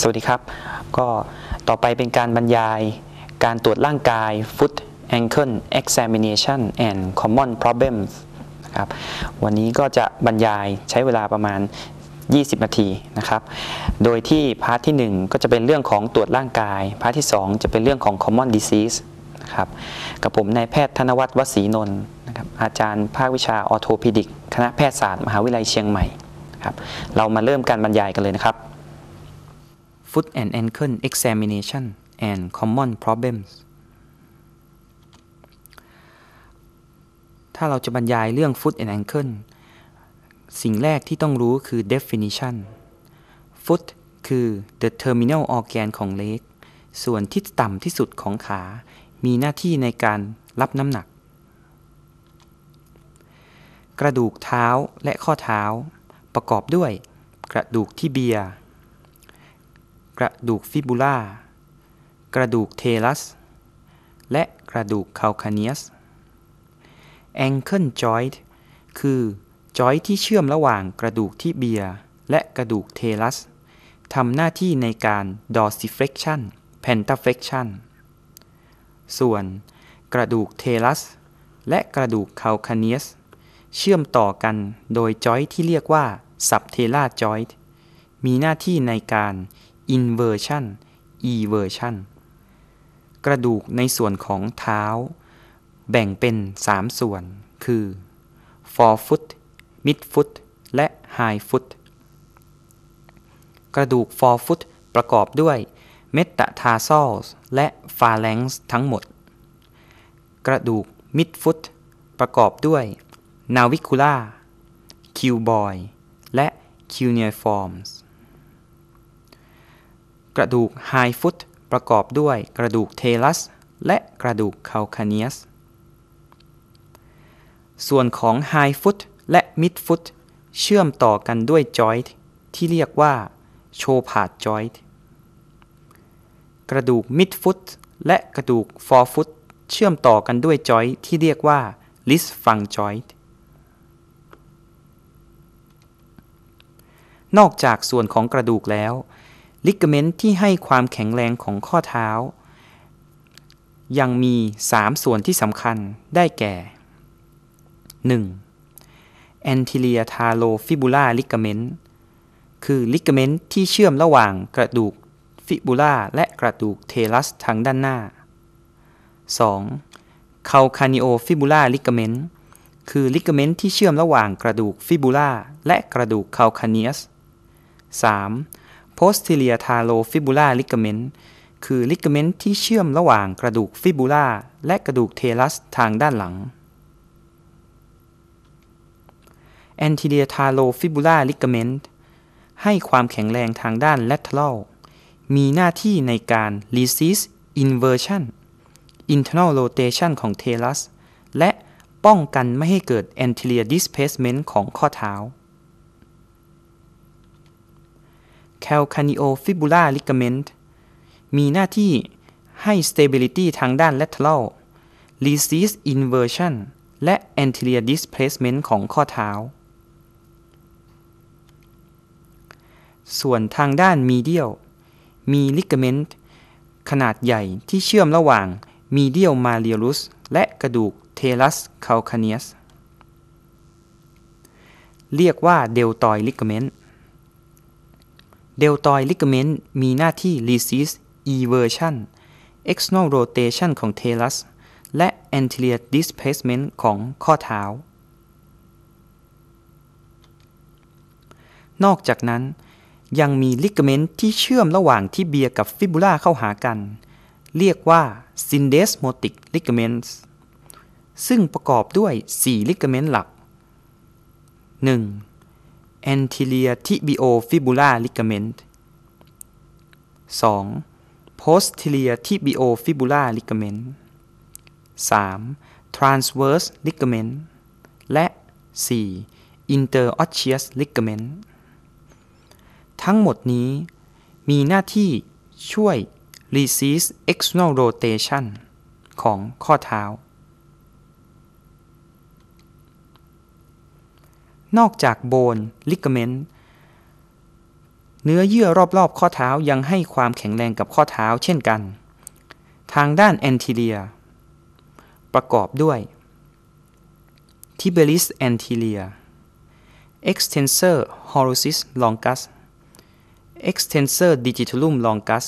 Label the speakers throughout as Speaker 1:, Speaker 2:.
Speaker 1: สวัสดีครับ ก็ต่อไปเป็นการบรรยายการตรวจร่างกาย foot ankle examination and common problems นะครับวันนี้ก็จะบรรยายใช้เวลาประมาณ 20 นาทีนะครับ โดยที่พาร์ทที่ 1 ก็จะเป็นเรื่องของตรวจร่างกายพาร์ทที่ 2 จะเป็นเรื่องของ common disease นะครับกับผมนายแพทย์ธนวัฒน์วสีนนท์นะครับอาจารย์ภาควิชาออโทพิดิกคณะแพทยศาสตร์มหาวิทยาลัยเชียงใหม่ครับเรามาเริ่มการบรรยายกันเลยนะครับ Foot and Ankle Examination and Common Problems ถ้าเราจะบรรยายเรื่อง Foot and Ankle สิ่งแรกที่ต้องรู้คือ definition Foot คือ the terminal organ ของ leg ส่วนที่ต่ำที่สุดของขา มีหน้าที่ในการรับน้ำหนัก กระดูกเท้าและข้อเท้าประกอบด้วยกระดูกที่เบียร์กระดูกฟิบูล่ากระดูกเทลัส และกระดูกคาลคาเนียสองเคิลจอยต์คือจอยที่เชื่อมระหว่างกระดูกที่เบียร์และกระดูกเทลัส ทำหน้าที่ในการดอซิเฟกชันเพนตาเฟกชันส่วน กระดูกเทลัส และกระดูกคาลคาเนียสเชื่อมต่อกันโดยจอยที่เรียกว่าสับเทล่าจอยต์มีหน้าที่ในการ inversion eversion กระดูกในส่วนของเท้า แบ่งเป็น 3 ส่วน คือ forefoot midfoot และ hindfoot กระดูก forefoot ประกอบด้วยเมตาทาซอลและฟาแลงส์ทั้งหมด กระดูก midfoot ประกอบด้วย navicula cuboid และ c u n e i f o r m s กระดูกไฮฟุตประกอบด้วยกระดูกเทลัส และกระดูกคาลคาเนียสส่วนของไฮฟุตและมิดฟุตเชื่อมต่อกันด้วยจอยท์ที่เรียกว่าโชพาดจอยต์กระดูกมิดฟุตและกระดูกฟอร์ฟุตเชื่อมต่อกันด้วยจอยท์ที่เรียกว่าลิสฟังจอยต์นอกจากส่วนของกระดูกแล้วลิกเมนต์ที่ให้ความแข็งแรงของข้อเท้า ยังมี 3 ส่วนที่สำคัญได้แก่ 1. anterior talofibular ligament คือลิกเมนต์ที่เชื่อมระหว่างกระดูกฟิบูล่าและกระดูกเทลัสทางด้านหน้า 2. c a l c a n i o f i b u l a r ligament คือลิกเมนต์ที่เชื่อมระหว่างกระดูกฟิบูล่าและกระดูกคาลคาเนียส 3. posterior talofibular ligament คือลิกเมนต์ที่เชื่อมระหว่างกระดูกฟิบูล่าและกระดูกเทลัสทางด้านหลัง anterior talofibular ligament ให้ความแข็งแรงทางด้าน lateral มีหน้าที่ในการ resist inversion internal rotation ของเทลัสและป้องกันไม่ให้เกิด anterior displacement ของข้อเท้า calcaneofibular ligament มีหน้าที่ให้ stability ทางด้าน lateral recess inversion และ anterior displacement ของข้อเท้า ส่วนทางด้าน medial มี ligament ขนาดใหญ่ที่เชื่อมระหว่าง medial malleolus และกระดูก talus calcaneus เรียกว่า deltoid ligament เดลตอยลิกเมนต์มีหน้าที่ receive eversion external rotation ของเทลัสและ anterior displacement ของข้อเท้านอกจากนั้นยังมีลิกเมนต์ที่เชื่อมระหว่างที่เบียกับฟิบูล่าเข้าหากัน เรียกว่า syndesmotic ligaments ซึ่งประกอบด้วย4ลิกเมนต์หลัก 1. anterior tibiofibula r ligament 2. posterior tibiofibula r ligament 3. transverse ligament และ 4. interosseous ligament ทั้งหมดนี้มีหน้าที่ช่วย r e s i s t external rotation ของข้อเท้านอกจากโบนลิกเมนต์เนื้อเยื่อรอบๆ ข้อเท้ายังให้ความแข็งแรงกับข้อเท้าเช่นกัน ทางด้านแอนทิเลียประกอบด้วยทิเบลิสแอนทิเลียอร์ฮอร์ซิสลองกัสเอ็กเทนเซอร์ดิจิทัลลุมลองกัส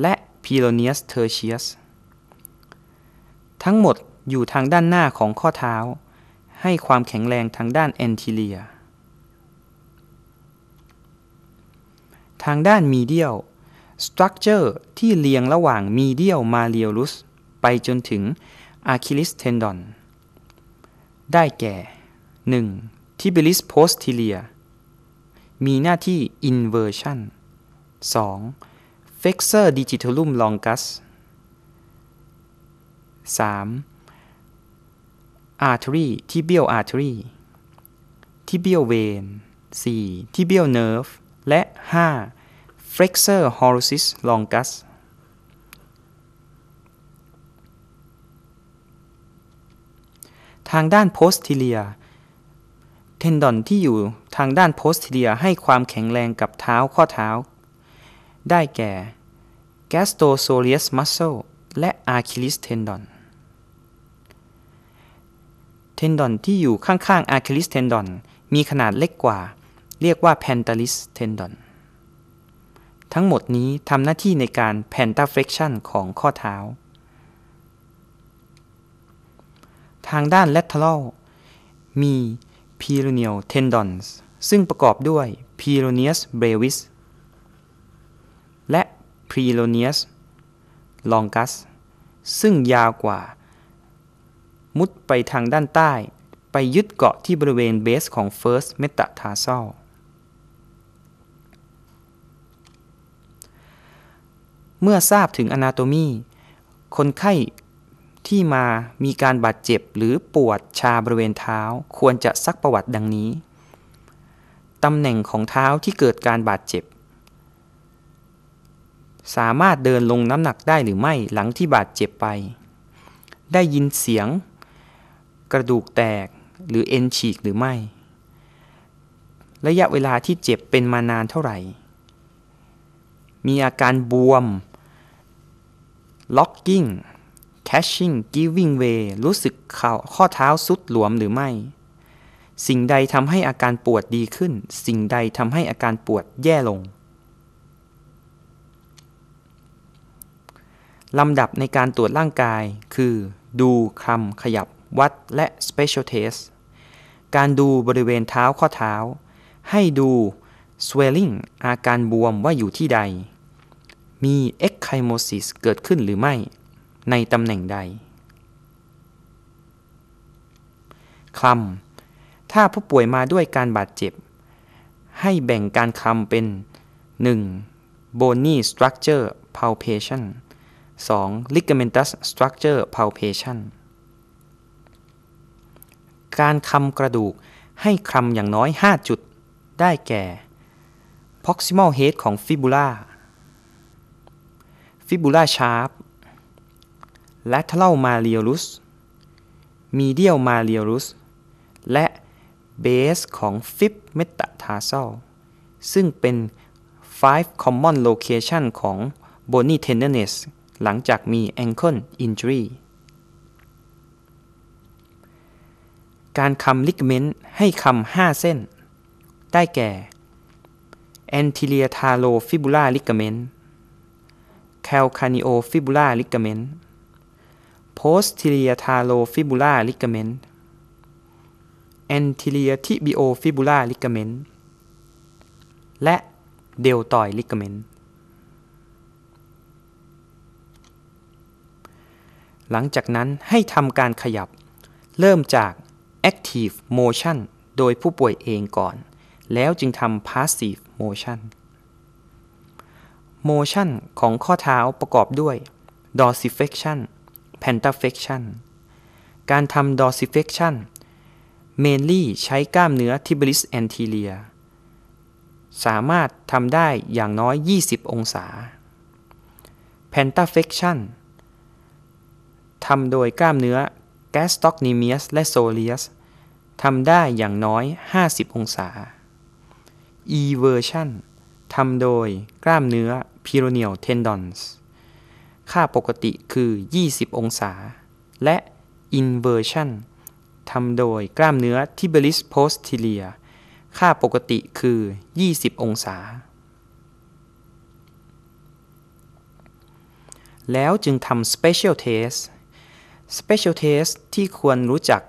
Speaker 1: และพโลเนียสเทอร์เชียสทั้งหมดอยู่ทางด้านหน้าของข้อเท้าให้ความแข็งแรงทางด้านแอนทิเลีย ทางด้านมีเดียลสตรัคเจอร์ที่เรียงระหว่างมีเดียลมาเรียลุสไปจนถึงอะคิลิสเทนดอนได้แก่ 1. ทิบิลิสโพสติเลีย มีหน้าที่อินเวอร์ชัน 2. เฟกเซอร์ดิจิทัลุมลองกัส 3. อาร์เทรีที่เบี้ยวอาร์เทรีที่เบี้ยวเวนสี่ที่เบี้ยวเนิร์ฟและห้าเ f l เซอร์ฮอร์ซิสลองกัสทางด้านโพสติเลียเทนดอนที่อยู่ทางด้านโพสติเลียให้ความแข็งแรงกับเท้าข้อเท้าได้แก่แกสโตโซเลียสมัสเซลและอาร์ i l ลิสเทนดอนทนดอนที่อยู่ข้างๆอะคิลิสเทนดอนมีขนาดเล็กกว่าเรียกว่าแพนตาลิสเทนดอนทั้งหมดนี้ทำหน้าที่ในการแพนตาเฟลคชันของข้อเท้า ทางด้าน l เทอรัลมีพ e โ o เนียลเทนดอนซึ่งประกอบด้วยพีโรเนียสเบรวิสและพีโรเนียสลองกัสซึ่งยาวกว่ามุดไปทางด้านใต้ไปยึดเกาะที่บริเวณเบสของ First Metatarsal เมื่อทราบถึงอนาโตมีคนไข้ที่มามีการบาดเจ็บหรือปวดชาบริเวณเท้าควรจะซักประวัติดังนี้ ตำแหน่งของเท้าที่เกิดการบาดเจ็บ สามารถเดินลงน้ำหนักได้หรือไม่หลังที่บาดเจ็บไป ได้ยินเสียงกระดูกแตกหรือเอ็นฉีก หรือไม่ ระยะเวลาที่เจ็บเป็นมานานเท่าไหร่ มีอาการบวม locking catching giving way รู้สึกขข้อเท้าสุดหลวมหรือไม่ สิ่งใดทำให้อาการปวดดีขึ้น สิ่งใดทำให้อาการปวดแย่ลง ลำดับในการตรวจร่างกายคือดูคลำขยับวัด และ special t e s t การดูบริเวณเท้าข้อเท้า ให้ดู swelling อาการบวมว่าอยู่ที่ใด มี e c h y m o s i s เกิดขึ้นหรือไม่ ในตำแหน่งใด คลำถ้าผู้ป่วยมาด้วยการบาดเจ็บ ให้แบ่งการคลำเป็น 1. bony structure palpation 2. ligamentous structure palpation การคำกระดูกให้คำอย่างน้อย 5 จุดได้แก่ proximal head ของ fibula fibula sharp lateral malleolus medial malleolus และ base ของ fib metatarsal ซึ่งเป็น five common location ของ bony tenderness หลังจากมี ankle injury การคำลิกเมนต์ให้คำห้าเส้น ได้แก่ anterior talofibular ligament calcaneofibular ligament posterior talofibular ligament anterior tibiofibular ligament และเดลตอย ligament หลังจากนั้นให้ทำการขยับเริ่มจาก active motion โดยผู้ป่วยเองก่อน แล้วจึงทำ passive motion motion ของข้อเท้าประกอบด้วย dorsiflexion pantaflexion การทำ dorsiflexion mainly ใช้กล้ามเนื้อ tibialis anterior สามารถทำได้อย่างน้อย 20 องศา pantaflexion ทำโดยกล้ามเนื้อ gastrocnemius และ soleus ทำได้อย่างน้อย 50 องศา e-version ทำโดยกล้ามเนื้อ peroneal tendons ค่าปกติคือ 20 องศา และ inversion ทำโดยกล้ามเนื้อ tibialis posterior ค่าปกติคือ 20 องศา แล้วจึงทำ special test special test ที่ควรรู้จัก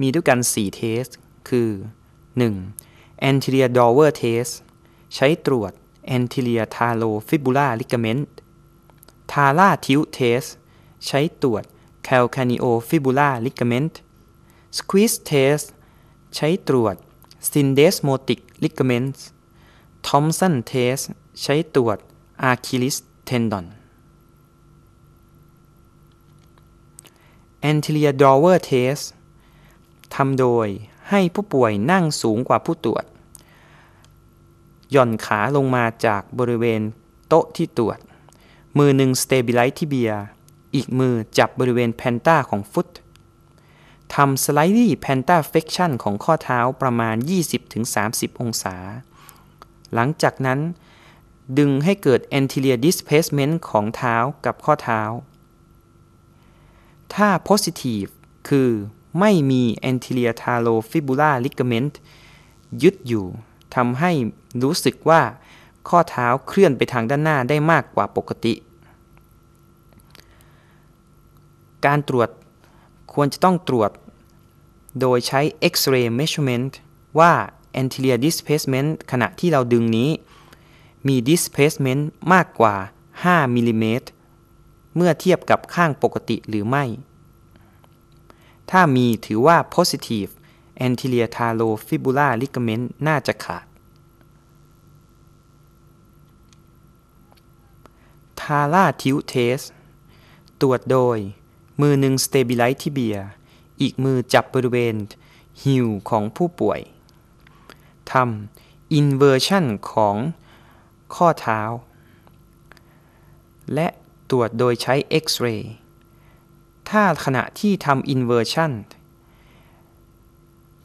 Speaker 1: มีด้วยกัน 4 เทสคือ 1. anterior d o w e r test ใช้ตรวจ anterior talofibular ligament t a l a tilt test ใช้ตรวจ calcaneofibular ligament squeeze test ใช้ตรวจ syndesmotic ligaments Thompson test ใช้ตรวจ Achilles tendon anterior drawer test ทำโดยให้ผู้ป่วยนั่งสูงกว่าผู้ตรวจหย่อนขาลงมาจากบริเวณโต๊ะที่ตรวจ มือหนึ่งสเตบิไลท์ที่เบียอีกมือจับบริเวณแพนต้าของฟุตทำสไลดี้แพนต้าเฟกชันของข้อเท้าประมาณ 20-30 องศา หลังจากนั้น ดึงให้เกิดแอนติเลียดิสเพสเมนต์ของเท้ากับข้อเท้า ถ้าโพสิทีฟคือไม่มี anterior talofibular ligament ยึดอยู่ทำให้รู้สึกว่าข้อเท้าเคลื่อนไปทางด้านหน้าได้มากกว่าปกติ การตรวจควรจะต้องตรวจ โดยใช้ X-ray measurement ว่า anterior displacement ขณะที่เราดึงนี้ มี displacement มากกว่า5มิลิเมตรเมื่อเทียบกับข้างปกติหรือไม่ถ้ามีถือว่า positive anterior talofibular ligament น่าจะขาด t a l a t i l t e s t ตรวจโดยมือหนึ่ง stabilize ที่เบียอีกมือจับบริเวณหิวของผู้ป่วย ทำ inversion ของข้อเท้า และตรวจโดยใช้ X-ray ถ้าขณะที่ทำ inversion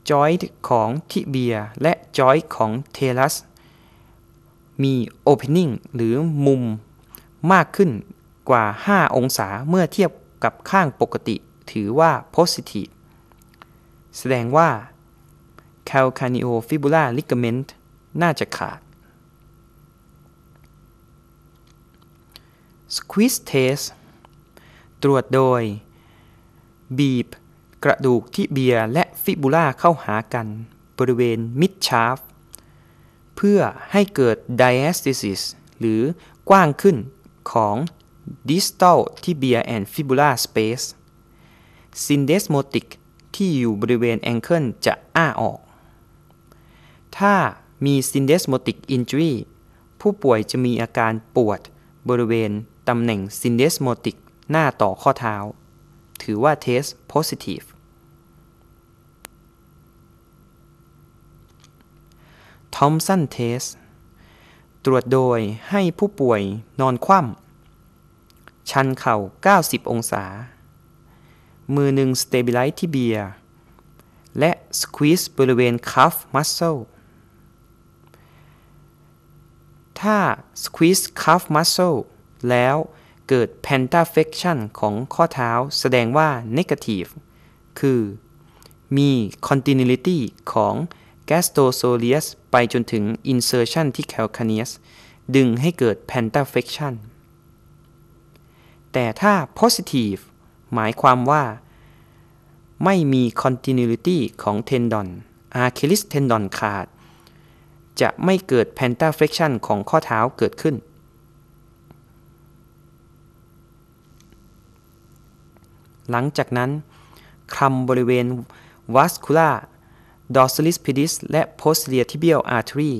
Speaker 1: joint ของทิเบียและ joint ของเทลัสมี opening หรือมุม มากขึ้นกว่า 5 องศาเมื่อเทียบกับข้างปกติถือว่า positive แสดงว่า calcaneofibula ligament น่าจะขาด squeeze test ตรวจโดยบีบกระดูกที่เบียรและฟิบูล่าเข้าหากันบริเวณมิดชาร์ฟเพื่อให้เกิดดิเอสติซิสหรือกว้างขึ้นของดิสตอลที่ beer แอนฟิบูล่าสเปซซินเดสโมติกที่อยู่บริเวณแองเกิลจะอ้าออก ถ้ามีินเดสโมติกอิน j จรีผู้ป่วยจะมีอาการปวดบริเวณตำแหน่งซินเดสโมติกหน้าต่อข้อเท้าถือว่าเทสต positive ทอมสันเทสตรวจโดยให้ผู้ป่วยนอนคว่ำชันเข่า 90 องศา มือหนึ่งสเตบิลไลท์ที่เบียร์ และสควีซบริเวณคัฟมัสเซลถ้าสควีซคัฟมัสเซลแล้วเกิด pentaflexion ของข้อเท้าแสดงว่า negative คือมี continuity ของ g a s t r o s o l e u s ไปจนถึง insertion ที่ calcaneus ดึงให้เกิด pentaflexion แต่ถ้า positive หมายความว่า ไม่มี continuity ของ tendon Achilles tendon ขาดจะไม่เกิด pentaflexion ของข้อเท้าเกิดขึ้นหลังจากนั้น คลำบริเวณ vascula dorsalis pedis และ posterior tibial artery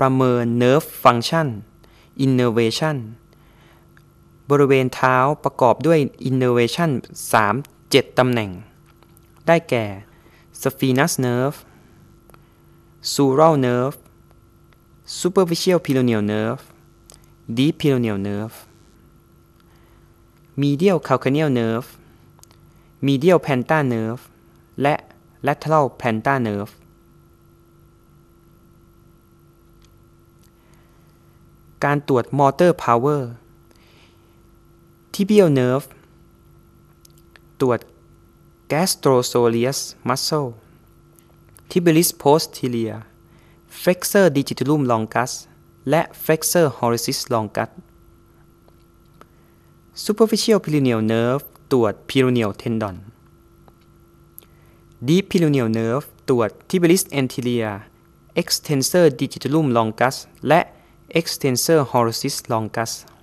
Speaker 1: ประเมิน nerve function innervation บริเวณเท้าประกอบด้วย innervation 3 7 ตำแหน่ง ได้แก่ sphenus nerve sural nerve superficial peroneal nerve deep peroneal nerve มีเดียลคาลคเนียลเนิร์ฟมีเดียลแพนต้าเนิร์ฟและลัทเทอลแพนต้าเนิร์ฟการตรวจมอเตอร์พาวเวอร์ทิเบียลเนิร์ฟตรวจแกสโตรโซเลียสมัสเซลทิเบลิสโพสติเลียเฟกเซอร์ดิจิทัลลุมลองกัส และเฟกเซอร์ฮอริซิสลองกัส superficial p e r i n e a l nerve ตรวจ p e r i n e a l tendon deep p e r i n e a l nerve ตรวจ tibialis anterior extensor digitorum longus และ extensor hallucis longus